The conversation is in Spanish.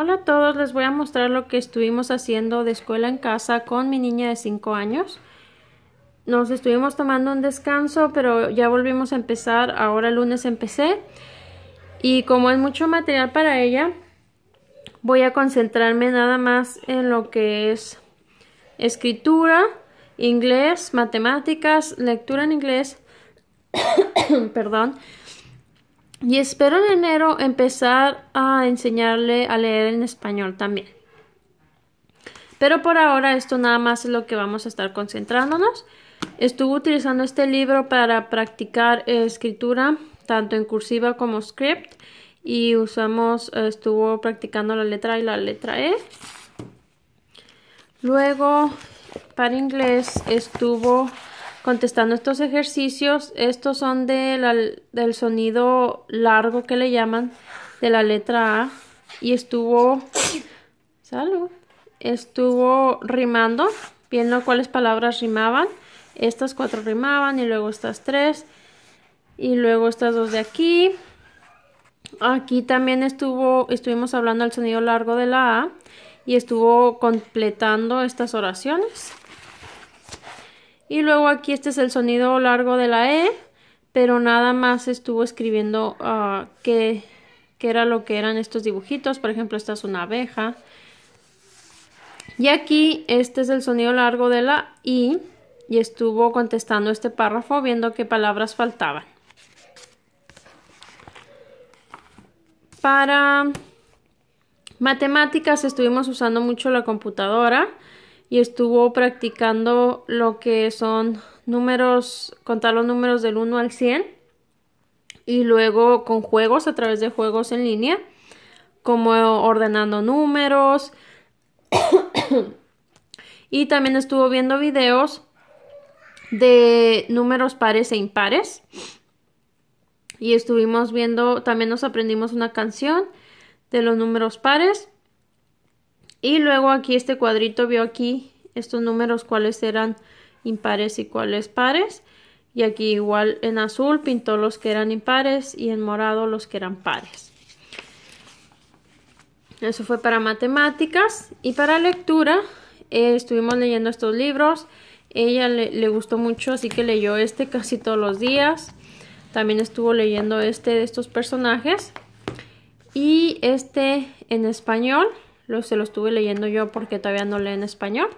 Hola a todos, les voy a mostrar lo que estuvimos haciendo de escuela en casa con mi niña de 5 años. Nos estuvimos tomando un descanso, pero ya volvimos a empezar. Ahora el lunes empecé. Y como es mucho material para ella, voy a concentrarme nada más en lo que es escritura, inglés, matemáticas, lectura en inglés, perdón, y espero en enero empezar a enseñarle a leer en español también. Pero por ahora esto nada más es lo que vamos a estar concentrándonos. Estuvo utilizando este libro para practicar escritura, tanto en cursiva como script. Y usamos, estuvo practicando la letra y la letra E. Luego, para inglés estuvo contestando estos ejercicios. Estos son del sonido largo que le llaman de la letra A. Y estuvo... Salud. Estuvo rimando, viendo cuáles palabras rimaban. Estas cuatro rimaban y luego estas tres. Y luego estas dos de aquí. Aquí también estuvo, estuvimos hablando del sonido largo de la A y estuvo completando estas oraciones. Y luego aquí este es el sonido largo de la E, pero nada más estuvo escribiendo ah, qué, qué era lo que eran estos dibujitos. Por ejemplo, esta es una abeja. Y aquí este es el sonido largo de la I y estuvo contestando este párrafo viendo qué palabras faltaban. Para matemáticas estuvimos usando mucho la computadora y estuvo practicando lo que son números, contar los números del 1 al 100 y luego con juegos a través de juegos en línea, como ordenando números y también estuvo viendo videos de números pares e impares y estuvimos viendo, también nos aprendimos una canción de los números pares y luego aquí este cuadrito vio aquí estos números cuáles eran impares y cuáles pares. Y aquí igual en azul pintó los que eran impares y en morado los que eran pares. Eso fue para matemáticas y para lectura eh, estuvimos leyendo estos libros. Ella le gustó mucho, así que leyó este casi todos los días. También estuvo leyendo este de estos personajes. Y este en español lo se lo estuve leyendo yo porque todavía no leen español.